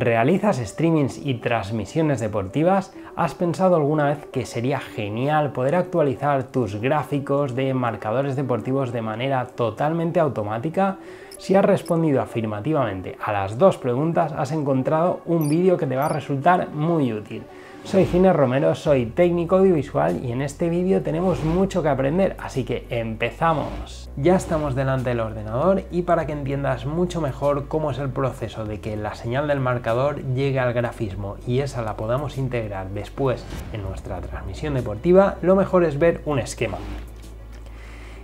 ¿Realizas streamings y transmisiones deportivas? ¿Has pensado alguna vez que sería genial poder actualizar tus gráficos de marcadores deportivos de manera totalmente automática? Si has respondido afirmativamente a las dos preguntas, has encontrado un vídeo que te va a resultar muy útil. Soy Gine Romero, soy técnico audiovisual y en este vídeo tenemos mucho que aprender, así que empezamos. Ya estamos delante del ordenador y para que entiendas mucho mejor cómo es el proceso de que la señal del marcador llegue al grafismo y esa la podamos integrar después en nuestra transmisión deportiva, lo mejor es ver un esquema.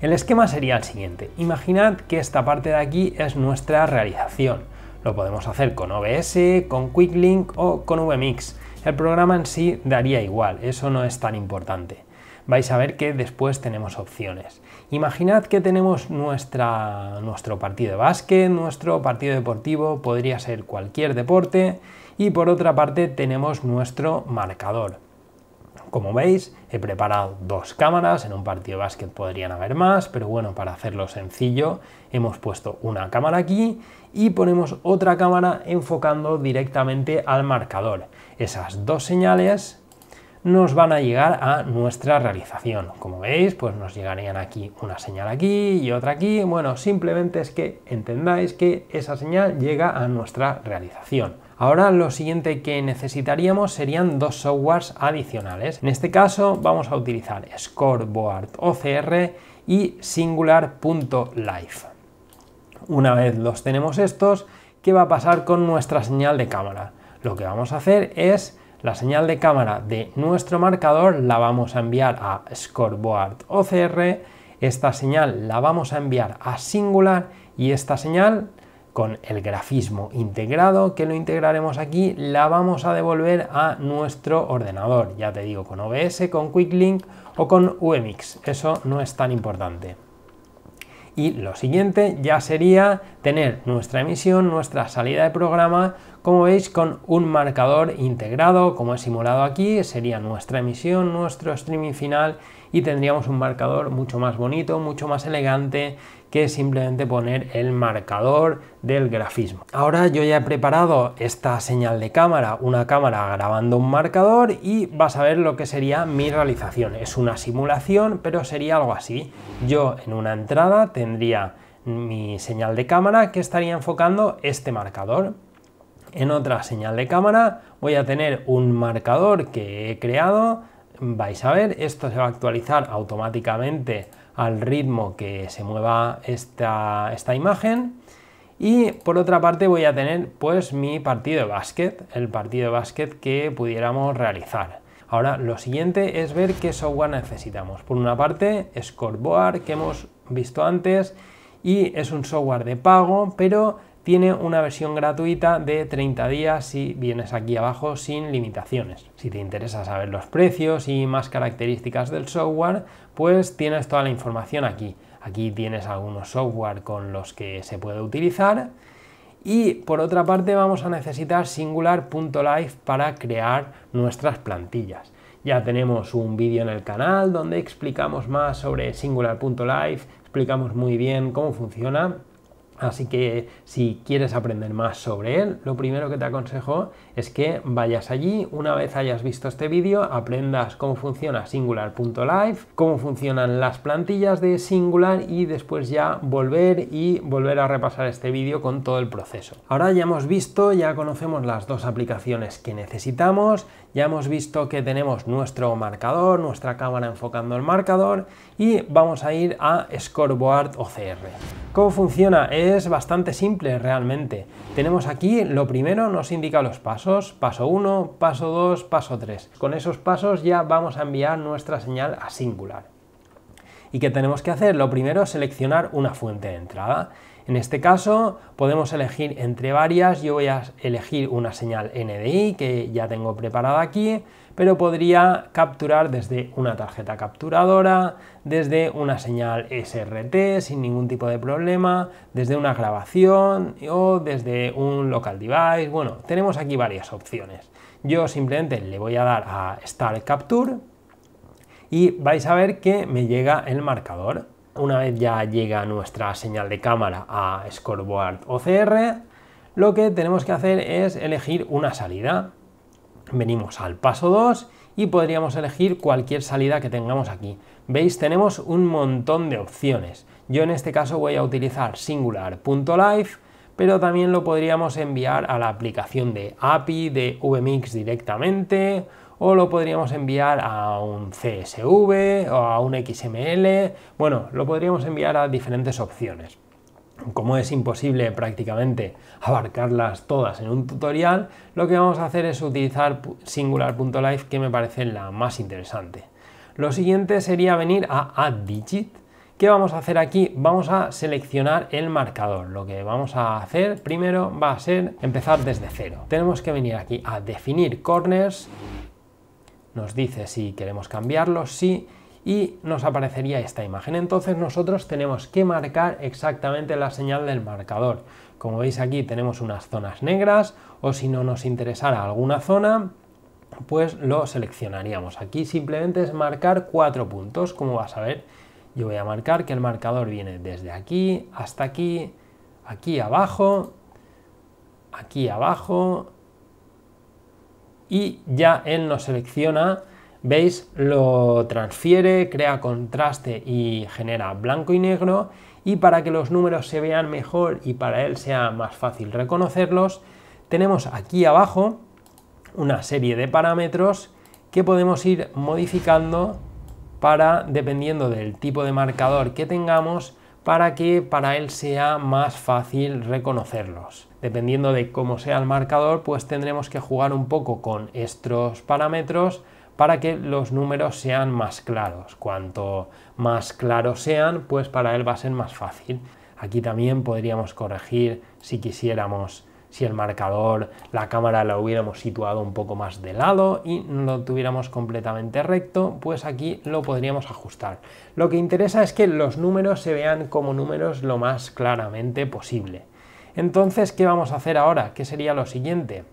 El esquema sería el siguiente. Imaginad que esta parte de aquí es nuestra realización. Lo podemos hacer con OBS, con QuickLink o con VMix. El programa en sí daría igual, eso no es tan importante. Vais a ver que después tenemos opciones. Imaginad que tenemos nuestro partido de básquet, nuestro partido deportivo, podría ser cualquier deporte, y por otra parte tenemos nuestro marcador. Como veis, he preparado dos cámaras, en un partido de básquet podrían haber más, pero bueno, para hacerlo sencillo, hemos puesto una cámara aquí y ponemos otra cámara enfocando directamente al marcador. Esas dos señales nos van a llegar a nuestra realización. Como veis, pues nos llegarían aquí una señal aquí y otra aquí. Bueno, simplemente es que entendáis que esa señal llega a nuestra realización. Ahora lo siguiente que necesitaríamos serían dos softwares adicionales. En este caso vamos a utilizar Scoreboard OCR y Singular.live. Una vez los tenemos estos, ¿qué va a pasar con nuestra señal de cámara? Lo que vamos a hacer es la señal de cámara de nuestro marcador la vamos a enviar a Scoreboard OCR, esta señal la vamos a enviar a Singular y esta señal con el grafismo integrado, que lo integraremos aquí, la vamos a devolver a nuestro ordenador, ya te digo, con OBS, con QuickLink o con UMX, eso no es tan importante. Y lo siguiente ya sería tener nuestra emisión, nuestra salida de programa, como veis, con un marcador integrado, como he simulado aquí, sería nuestra emisión, nuestro streaming final y tendríamos un marcador mucho más bonito, mucho más elegante que simplemente poner el marcador del grafismo. Ahora yo ya he preparado esta señal de cámara, una cámara grabando un marcador y vas a ver lo que sería mi realización. Es una simulación, pero sería algo así. Yo en una entrada tendría mi señal de cámara que estaría enfocando este marcador. En otra señal de cámara voy a tener un marcador que he creado. Vais a ver, esto se va a actualizar automáticamente al ritmo que se mueva esta, esta imagen. Y por otra parte voy a tener pues mi partido de básquet, el partido de básquet que pudiéramos realizar. Ahora lo siguiente es ver qué software necesitamos. Por una parte, Scoreboard que hemos visto antes y es un software de pago, pero tiene una versión gratuita de 30 días si vienes aquí abajo sin limitaciones. Si te interesa saber los precios y más características del software, pues tienes toda la información aquí. Aquí tienes algunos software con los que se puede utilizar. Y por otra parte vamos a necesitar singular.live para crear nuestras plantillas. Ya tenemos un vídeo en el canal donde explicamos más sobre singular.live, explicamos muy bien cómo funciona Así que si quieres aprender más sobre él, lo primero que te aconsejo es que vayas allí, una vez hayas visto este vídeo, aprendas cómo funciona singular.live, cómo funcionan las plantillas de Singular y después ya volver y volver a repasar este vídeo con todo el proceso. Ahora ya hemos visto, ya conocemos las dos aplicaciones que necesitamos, ya hemos visto que tenemos nuestro marcador, nuestra cámara enfocando el marcador y vamos a ir a Scoreboard OCR. ¿Cómo funciona? es bastante simple realmente. Tenemos aquí, lo primero nos indica los pasos, paso 1, paso 2, paso 3. Con esos pasos ya vamos a enviar nuestra señal a singular. ¿Y qué tenemos que hacer? Lo primero es seleccionar una fuente de entrada. En este caso podemos elegir entre varias, yo voy a elegir una señal NDI que ya tengo preparada aquí, pero podría capturar desde una tarjeta capturadora, desde una señal SRT sin ningún tipo de problema, desde una grabación o desde un local device, bueno, tenemos aquí varias opciones. Yo simplemente le voy a dar a Start Capture y vais a ver que me llega el marcador. Una vez ya llega nuestra señal de cámara a Scoreboard OCR, lo que tenemos que hacer es elegir una salida. Venimos al paso 2 y podríamos elegir cualquier salida que tengamos aquí. Veis, tenemos un montón de opciones. Yo en este caso voy a utilizar singular.live, pero también lo podríamos enviar a la aplicación de API, de VMix directamente o lo podríamos enviar a un CSV o a un XML, bueno, lo podríamos enviar a diferentes opciones. Como es imposible prácticamente abarcarlas todas en un tutorial, lo que vamos a hacer es utilizar singular.life que me parece la más interesante. Lo siguiente sería venir a digit ¿Qué vamos a hacer aquí? Vamos a seleccionar el marcador. Lo que vamos a hacer primero va a ser empezar desde cero. Tenemos que venir aquí a definir corners nos dice si queremos cambiarlo, sí, y nos aparecería esta imagen. Entonces nosotros tenemos que marcar exactamente la señal del marcador. Como veis aquí tenemos unas zonas negras o si no nos interesara alguna zona, pues lo seleccionaríamos. Aquí simplemente es marcar cuatro puntos, como vas a ver. Yo voy a marcar que el marcador viene desde aquí hasta aquí, aquí abajo, aquí abajo, y ya él nos selecciona, veis, lo transfiere, crea contraste y genera blanco y negro y para que los números se vean mejor y para él sea más fácil reconocerlos, tenemos aquí abajo una serie de parámetros que podemos ir modificando para, dependiendo del tipo de marcador que tengamos, para que para él sea más fácil reconocerlos. Dependiendo de cómo sea el marcador, pues tendremos que jugar un poco con estos parámetros para que los números sean más claros. Cuanto más claros sean, pues para él va a ser más fácil. Aquí también podríamos corregir si quisiéramos si el marcador, la cámara la hubiéramos situado un poco más de lado y no lo tuviéramos completamente recto, pues aquí lo podríamos ajustar. Lo que interesa es que los números se vean como números lo más claramente posible. Entonces, ¿qué vamos a hacer ahora? ¿Qué sería lo siguiente?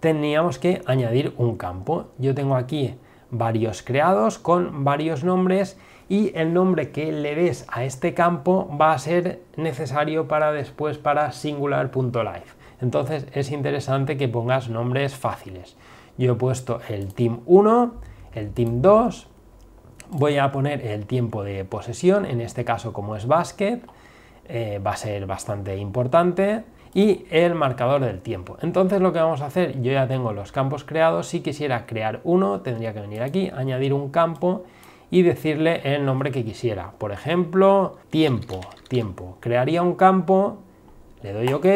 Teníamos que añadir un campo. Yo tengo aquí varios creados con varios nombres y el nombre que le des a este campo va a ser necesario para después para singular.live. Entonces es interesante que pongas nombres fáciles. Yo he puesto el team 1, el team 2, voy a poner el tiempo de posesión, en este caso como es basket, eh, va a ser bastante importante, y el marcador del tiempo. Entonces lo que vamos a hacer, yo ya tengo los campos creados, si quisiera crear uno, tendría que venir aquí, añadir un campo, y decirle el nombre que quisiera. Por ejemplo, tiempo, tiempo. Crearía un campo, le doy OK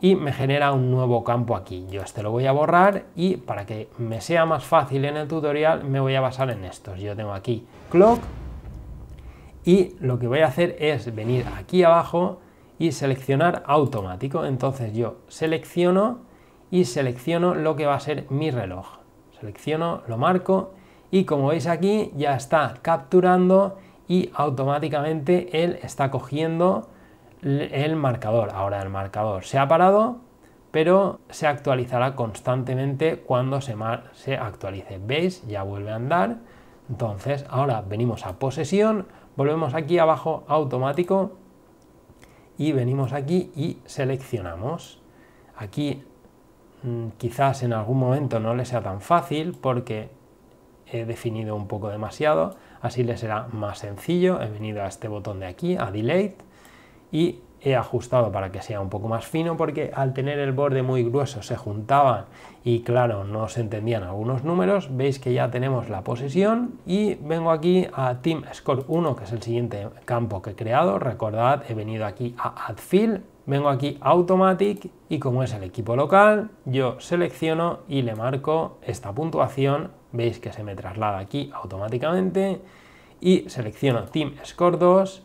y me genera un nuevo campo aquí. Yo este lo voy a borrar y para que me sea más fácil en el tutorial me voy a basar en estos. Yo tengo aquí clock y lo que voy a hacer es venir aquí abajo y seleccionar automático. Entonces yo selecciono y selecciono lo que va a ser mi reloj. Selecciono, lo marco y como veis aquí ya está capturando y automáticamente él está cogiendo el marcador. Ahora el marcador se ha parado, pero se actualizará constantemente cuando se, actualice. ¿Veis? Ya vuelve a andar. Entonces ahora venimos a posesión, volvemos aquí abajo automático y venimos aquí y seleccionamos. Aquí mm, quizás en algún momento no le sea tan fácil porque he definido un poco demasiado, así le será más sencillo. He venido a este botón de aquí, a Delay, y he ajustado para que sea un poco más fino porque al tener el borde muy grueso se juntaban y claro, no se entendían algunos números. Veis que ya tenemos la posición y vengo aquí a Team Score 1, que es el siguiente campo que he creado. Recordad, he venido aquí a Add Field, vengo aquí a Automatic y como es el equipo local, yo selecciono y le marco esta puntuación veis que se me traslada aquí automáticamente y selecciono Team Score 2,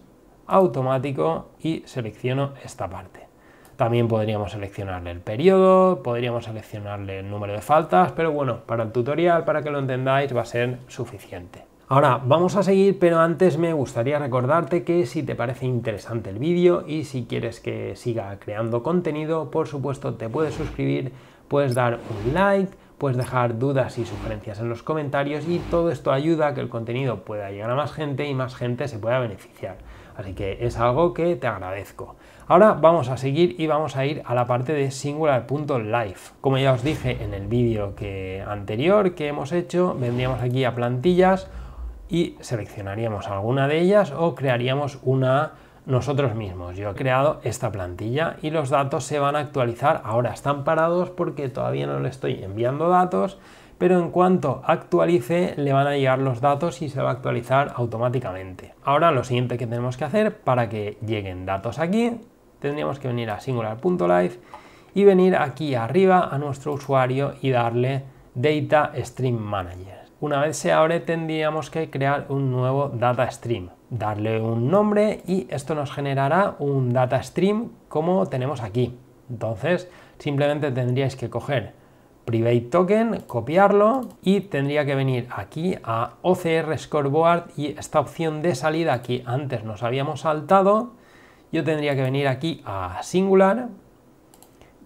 automático y selecciono esta parte. También podríamos seleccionarle el periodo, podríamos seleccionarle el número de faltas, pero bueno, para el tutorial, para que lo entendáis, va a ser suficiente. Ahora vamos a seguir, pero antes me gustaría recordarte que si te parece interesante el vídeo y si quieres que siga creando contenido, por supuesto te puedes suscribir, puedes dar un like, puedes dejar dudas y sugerencias en los comentarios y todo esto ayuda a que el contenido pueda llegar a más gente y más gente se pueda beneficiar. Así que es algo que te agradezco. Ahora vamos a seguir y vamos a ir a la parte de singular.life. Como ya os dije en el vídeo que anterior que hemos hecho, vendríamos aquí a plantillas y seleccionaríamos alguna de ellas o crearíamos una nosotros mismos. Yo he creado esta plantilla y los datos se van a actualizar. Ahora están parados porque todavía no le estoy enviando datos, pero en cuanto actualice le van a llegar los datos y se va a actualizar automáticamente. Ahora lo siguiente que tenemos que hacer para que lleguen datos aquí, tendríamos que venir a singular.live y venir aquí arriba a nuestro usuario y darle Data Stream Manager. Una vez se abre tendríamos que crear un nuevo data stream, darle un nombre y esto nos generará un data stream como tenemos aquí. Entonces simplemente tendríais que coger private token, copiarlo y tendría que venir aquí a OCR scoreboard y esta opción de salida que antes nos habíamos saltado, yo tendría que venir aquí a singular,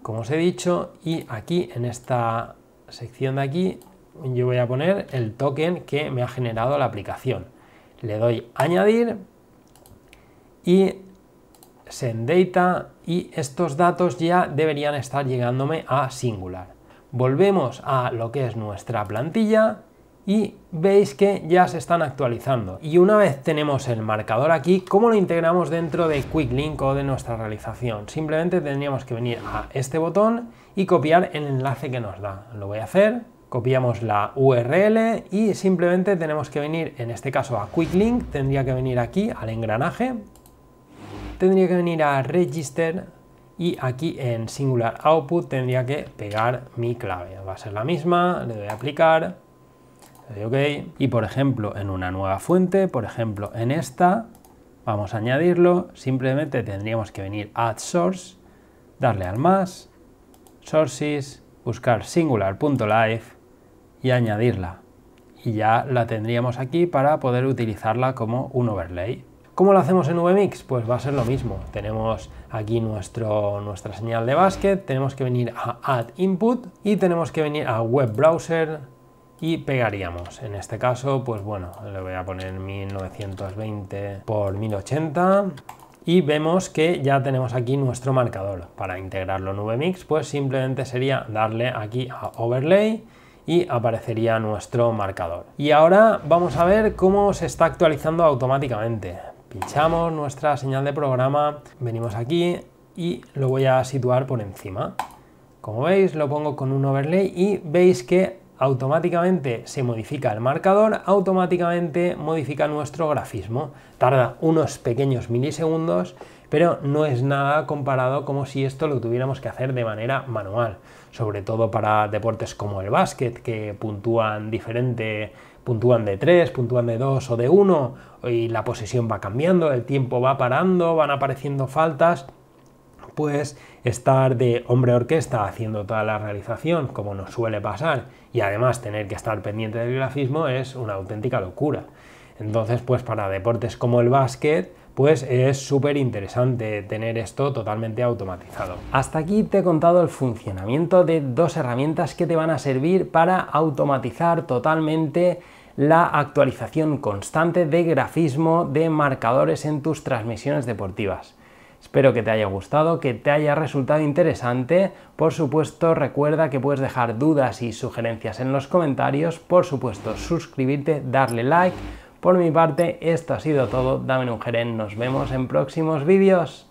como os he dicho, y aquí en esta sección de aquí yo voy a poner el token que me ha generado la aplicación. Le doy añadir y send data y estos datos ya deberían estar llegándome a singular. Volvemos a lo que es nuestra plantilla y veis que ya se están actualizando. Y una vez tenemos el marcador aquí, ¿cómo lo integramos dentro de QuickLink o de nuestra realización? Simplemente tendríamos que venir a este botón y copiar el enlace que nos da. Lo voy a hacer copiamos la URL y simplemente tenemos que venir, en este caso a Quick Link, tendría que venir aquí al engranaje, tendría que venir a Register y aquí en Singular Output tendría que pegar mi clave. Va a ser la misma, le doy a aplicar, le doy OK y por ejemplo en una nueva fuente, por ejemplo en esta, vamos a añadirlo, simplemente tendríamos que venir a Add Source, darle al más, Sources, buscar Singular.life y añadirla. Y ya la tendríamos aquí para poder utilizarla como un overlay. ¿Cómo lo hacemos en VMix? Pues va a ser lo mismo. Tenemos aquí nuestro, nuestra señal de básquet, tenemos que venir a Add Input y tenemos que venir a Web Browser y pegaríamos. En este caso, pues bueno, le voy a poner 1920 por 1080 y vemos que ya tenemos aquí nuestro marcador. Para integrarlo en VMix, pues simplemente sería darle aquí a Overlay y aparecería nuestro marcador. Y ahora vamos a ver cómo se está actualizando automáticamente. Pinchamos nuestra señal de programa, venimos aquí y lo voy a situar por encima. Como veis, lo pongo con un overlay y veis que automáticamente se modifica el marcador, automáticamente modifica nuestro grafismo. Tarda unos pequeños milisegundos, pero no es nada comparado como si esto lo tuviéramos que hacer de manera manual, sobre todo para deportes como el básquet, que puntúan diferente, puntúan de 3, puntúan de 2 o de 1, y la posesión va cambiando, el tiempo va parando, van apareciendo faltas, pues estar de hombre orquesta haciendo toda la realización, como nos suele pasar, y además tener que estar pendiente del grafismo es una auténtica locura. Entonces, pues para deportes como el básquet, pues es súper interesante tener esto totalmente automatizado. Hasta aquí te he contado el funcionamiento de dos herramientas que te van a servir para automatizar totalmente la actualización constante de grafismo de marcadores en tus transmisiones deportivas. Espero que te haya gustado, que te haya resultado interesante. Por supuesto, recuerda que puedes dejar dudas y sugerencias en los comentarios. Por supuesto, suscribirte, darle like por mi parte, esto ha sido todo. Dame un geren, nos vemos en próximos vídeos.